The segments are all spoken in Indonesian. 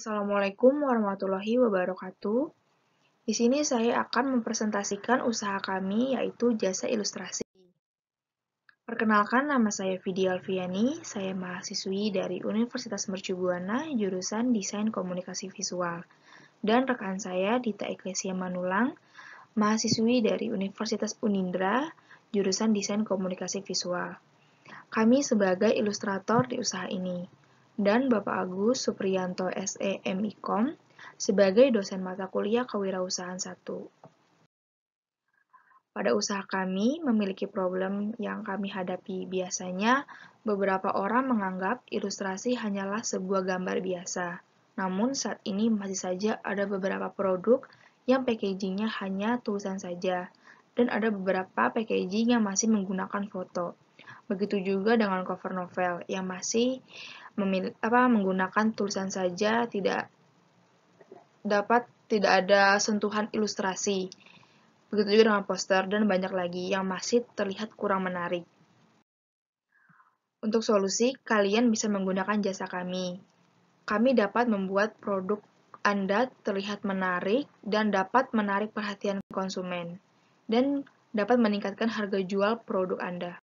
Assalamualaikum warahmatullahi wabarakatuh. Di sini saya akan mempresentasikan usaha kami yaitu jasa ilustrasi. Perkenalkan nama saya Vidi Alfiani, saya mahasiswi dari Universitas Mercubuana jurusan Desain Komunikasi Visual dan rekan saya Dita Eklesia Manulang, mahasiswi dari Universitas Unindra jurusan Desain Komunikasi Visual. Kami sebagai ilustrator di usaha ini dan Bapak Agus Suprianto, SEMIKOM sebagai dosen mata kuliah Kewirausahaan 1. Pada usaha kami memiliki problem yang kami hadapi biasanya beberapa orang menganggap ilustrasi hanyalah sebuah gambar biasa. Namun saat ini masih saja ada beberapa produk yang packagingnya hanya tulisan saja, dan ada beberapa packaging yang masih menggunakan foto. Begitu juga dengan cover novel yang masih apa, menggunakan tulisan saja tidak dapat tidak ada sentuhan ilustrasi. Begitu juga dengan poster dan banyak lagi yang masih terlihat kurang menarik. Untuk solusi, kalian bisa menggunakan jasa kami. Kami dapat membuat produk Anda terlihat menarik dan dapat menarik perhatian konsumen, dan dapat meningkatkan harga jual produk Anda.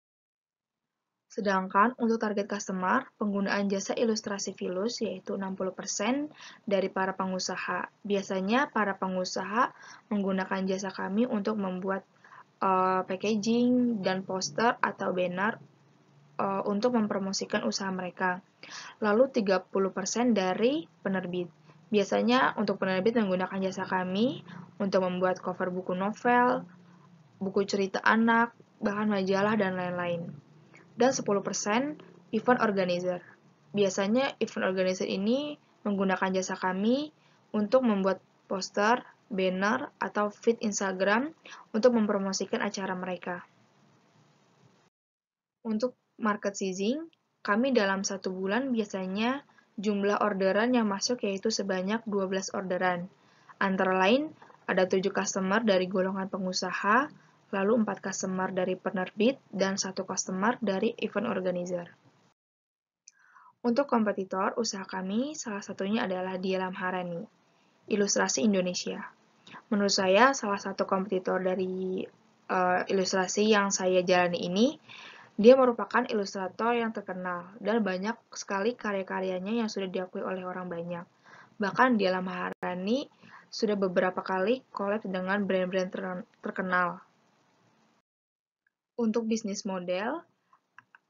Sedangkan untuk target customer, penggunaan jasa ilustrasi vilus yaitu 60% dari para pengusaha. Biasanya para pengusaha menggunakan jasa kami untuk membuat uh, packaging dan poster atau banner uh, untuk mempromosikan usaha mereka. Lalu 30% dari penerbit. Biasanya untuk penerbit menggunakan jasa kami untuk membuat cover buku novel, buku cerita anak, bahan majalah dan lain-lain dan 10% event organizer. Biasanya event organizer ini menggunakan jasa kami untuk membuat poster, banner, atau feed Instagram untuk mempromosikan acara mereka. Untuk market sizing, kami dalam satu bulan biasanya jumlah orderan yang masuk yaitu sebanyak 12 orderan. Antara lain, ada 7 customer dari golongan pengusaha, lalu 4 customer dari penerbit, dan 1 customer dari event organizer. Untuk kompetitor, usaha kami salah satunya adalah Dialam Harani, Ilustrasi Indonesia. Menurut saya, salah satu kompetitor dari uh, ilustrasi yang saya jalani ini, dia merupakan ilustrator yang terkenal dan banyak sekali karya-karyanya yang sudah diakui oleh orang banyak. Bahkan Dialam Harani sudah beberapa kali collab dengan brand-brand terkenal untuk bisnis model,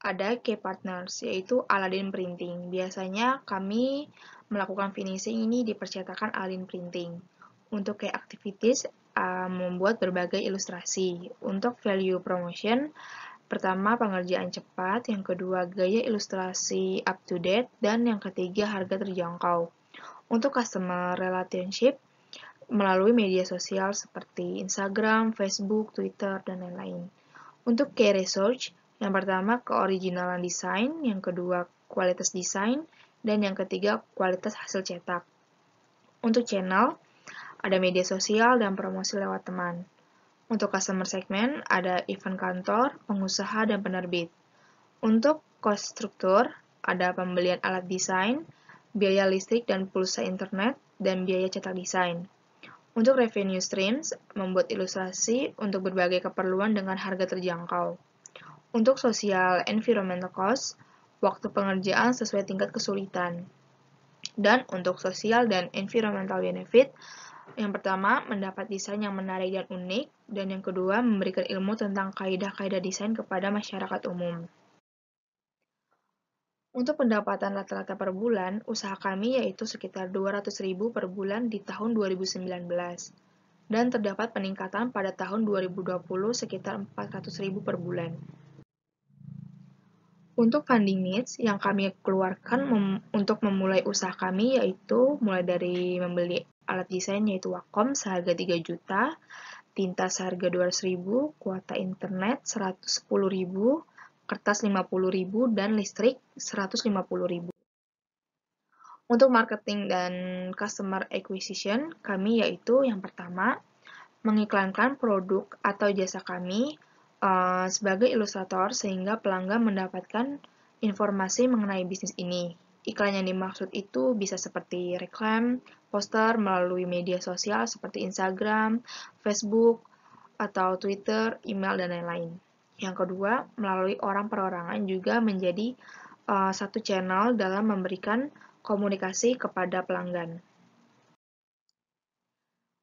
ada key partners, yaitu Aladdin Printing. Biasanya kami melakukan finishing ini di percetakan Aladdin Printing. Untuk key activities, uh, membuat berbagai ilustrasi. Untuk value promotion, pertama pengerjaan cepat, yang kedua gaya ilustrasi up to date, dan yang ketiga harga terjangkau. Untuk customer relationship, melalui media sosial seperti Instagram, Facebook, Twitter, dan lain-lain. Untuk key research, yang pertama keoriginalan desain, yang kedua kualitas desain, dan yang ketiga kualitas hasil cetak. Untuk channel, ada media sosial dan promosi lewat teman. Untuk customer segment, ada event kantor, pengusaha, dan penerbit. Untuk cost struktur, ada pembelian alat desain, biaya listrik dan pulsa internet, dan biaya cetak desain. Untuk revenue streams, membuat ilustrasi untuk berbagai keperluan dengan harga terjangkau. Untuk social environmental cost, waktu pengerjaan sesuai tingkat kesulitan. Dan untuk sosial dan environmental benefit, yang pertama, mendapat desain yang menarik dan unik, dan yang kedua, memberikan ilmu tentang kaedah-kaedah desain kepada masyarakat umum. Untuk pendapatan rata-rata per bulan, usaha kami yaitu sekitar 200.000 per bulan di tahun 2019 dan terdapat peningkatan pada tahun 2020 sekitar 400.000 per bulan. Untuk funding needs yang kami keluarkan mem untuk memulai usaha kami yaitu mulai dari membeli alat desain yaitu Wacom seharga 3 juta, tinta seharga 200.000, kuota internet 110.000. ribu, kertas 50.000 dan listrik 150.000. Untuk marketing dan customer acquisition, kami yaitu yang pertama, mengiklankan produk atau jasa kami uh, sebagai ilustrator sehingga pelanggan mendapatkan informasi mengenai bisnis ini. Iklan yang dimaksud itu bisa seperti reklam, poster melalui media sosial seperti Instagram, Facebook, atau Twitter, email, dan lain-lain. Yang kedua, melalui orang perorangan juga menjadi uh, satu channel dalam memberikan komunikasi kepada pelanggan.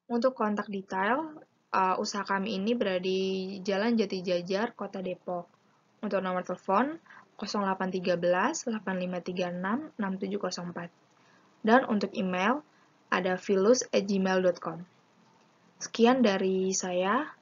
Untuk kontak detail, uh, usaha kami ini berada di Jalan Jati Jajar, Kota Depok. Untuk nomor telepon 0813 8536 6704. Dan untuk email ada filus@gmail.com. Sekian dari saya.